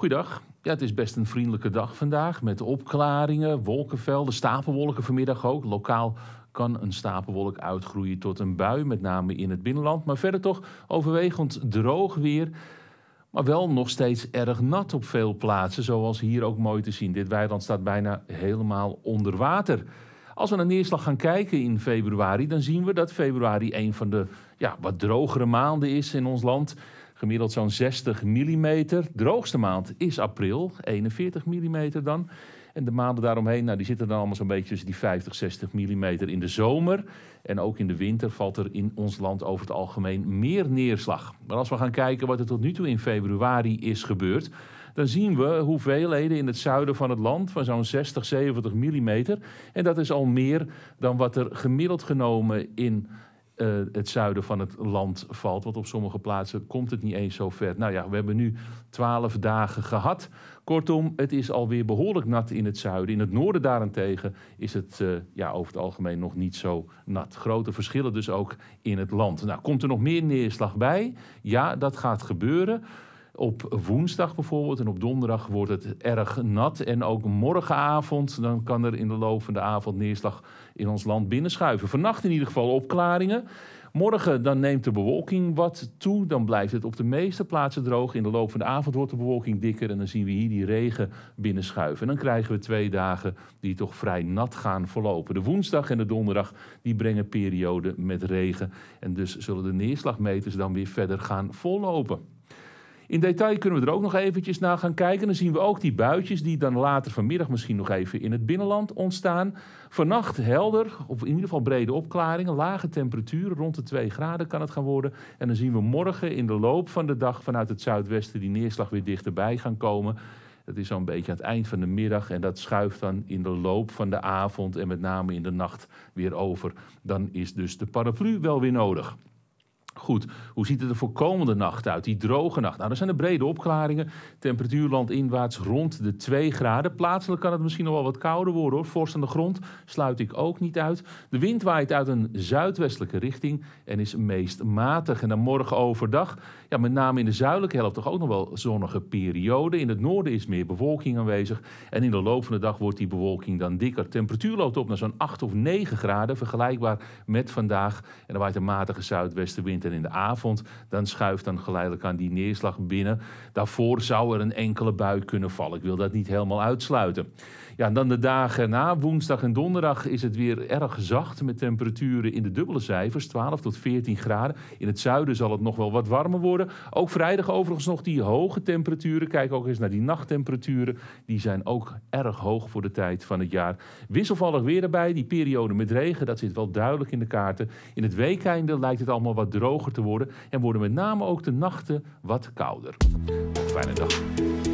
Goeiedag. Ja, het is best een vriendelijke dag vandaag met opklaringen, wolkenvelden, stapelwolken vanmiddag ook. Lokaal kan een stapelwolk uitgroeien tot een bui, met name in het binnenland. Maar verder toch overwegend droog weer, maar wel nog steeds erg nat op veel plaatsen, zoals hier ook mooi te zien. Dit weiland staat bijna helemaal onder water. Als we naar neerslag gaan kijken in februari, dan zien we dat februari een van de ja, wat drogere maanden is in ons land gemiddeld zo'n 60 mm. Droogste maand is april, 41 mm dan. En de maanden daaromheen, nou, die zitten dan allemaal zo'n beetje tussen die 50, 60 mm in de zomer. En ook in de winter valt er in ons land over het algemeen meer neerslag. Maar als we gaan kijken wat er tot nu toe in februari is gebeurd. Dan zien we hoeveelheden in het zuiden van het land van zo'n 60, 70 mm. En dat is al meer dan wat er gemiddeld genomen in eh, het zuiden van het land valt. Want op sommige plaatsen komt het niet eens zo ver. Nou ja, we hebben nu twaalf dagen gehad. Kortom, het is alweer behoorlijk nat in het zuiden. In het noorden daarentegen is het eh, ja, over het algemeen nog niet zo nat. Grote verschillen dus ook in het land. Nou, komt er nog meer neerslag bij? Ja, dat gaat gebeuren op woensdag bijvoorbeeld en op donderdag wordt het erg nat. En ook morgenavond, dan kan er in de loop van de avond neerslag in ons land binnenschuiven. Vannacht in ieder geval opklaringen. Morgen dan neemt de bewolking wat toe. Dan blijft het op de meeste plaatsen droog. In de loop van de avond wordt de bewolking dikker. En dan zien we hier die regen binnenschuiven. En dan krijgen we twee dagen die toch vrij nat gaan verlopen. De woensdag en de donderdag die brengen perioden met regen. En dus zullen de neerslagmeters dan weer verder gaan vollopen. In detail kunnen we er ook nog eventjes naar gaan kijken. Dan zien we ook die buitjes die dan later vanmiddag misschien nog even in het binnenland ontstaan. Vannacht helder, of in ieder geval brede opklaringen, lage temperaturen, rond de 2 graden kan het gaan worden. En dan zien we morgen in de loop van de dag vanuit het zuidwesten die neerslag weer dichterbij gaan komen. Dat is zo'n beetje aan het eind van de middag en dat schuift dan in de loop van de avond en met name in de nacht weer over. Dan is dus de paraplu wel weer nodig. Goed, hoe ziet het er voor komende nacht uit, die droge nacht? Nou, er zijn er brede opklaringen. Temperatuur landinwaarts rond de 2 graden. Plaatselijk kan het misschien nog wel wat kouder worden hoor. Vorst aan de grond sluit ik ook niet uit. De wind waait uit een zuidwestelijke richting en is meest matig. En dan morgen overdag, ja, met name in de zuidelijke helft toch ook nog wel zonnige periode. In het noorden is meer bewolking aanwezig. En in de loop van de dag wordt die bewolking dan dikker. Temperatuur loopt op naar zo'n 8 of 9 graden, vergelijkbaar met vandaag. En er waait een matige zuidwestenwind en in de avond, dan schuift dan geleidelijk aan die neerslag binnen. Daarvoor zou er een enkele bui kunnen vallen. Ik wil dat niet helemaal uitsluiten. Ja, en dan de dagen na woensdag en donderdag, is het weer erg zacht met temperaturen in de dubbele cijfers, 12 tot 14 graden. In het zuiden zal het nog wel wat warmer worden. Ook vrijdag overigens nog die hoge temperaturen. Kijk ook eens naar die nachttemperaturen. Die zijn ook erg hoog voor de tijd van het jaar. Wisselvallig weer erbij, die periode met regen, dat zit wel duidelijk in de kaarten. In het weekende lijkt het allemaal wat droog droger te worden en worden met name ook de nachten wat kouder. fijne dag.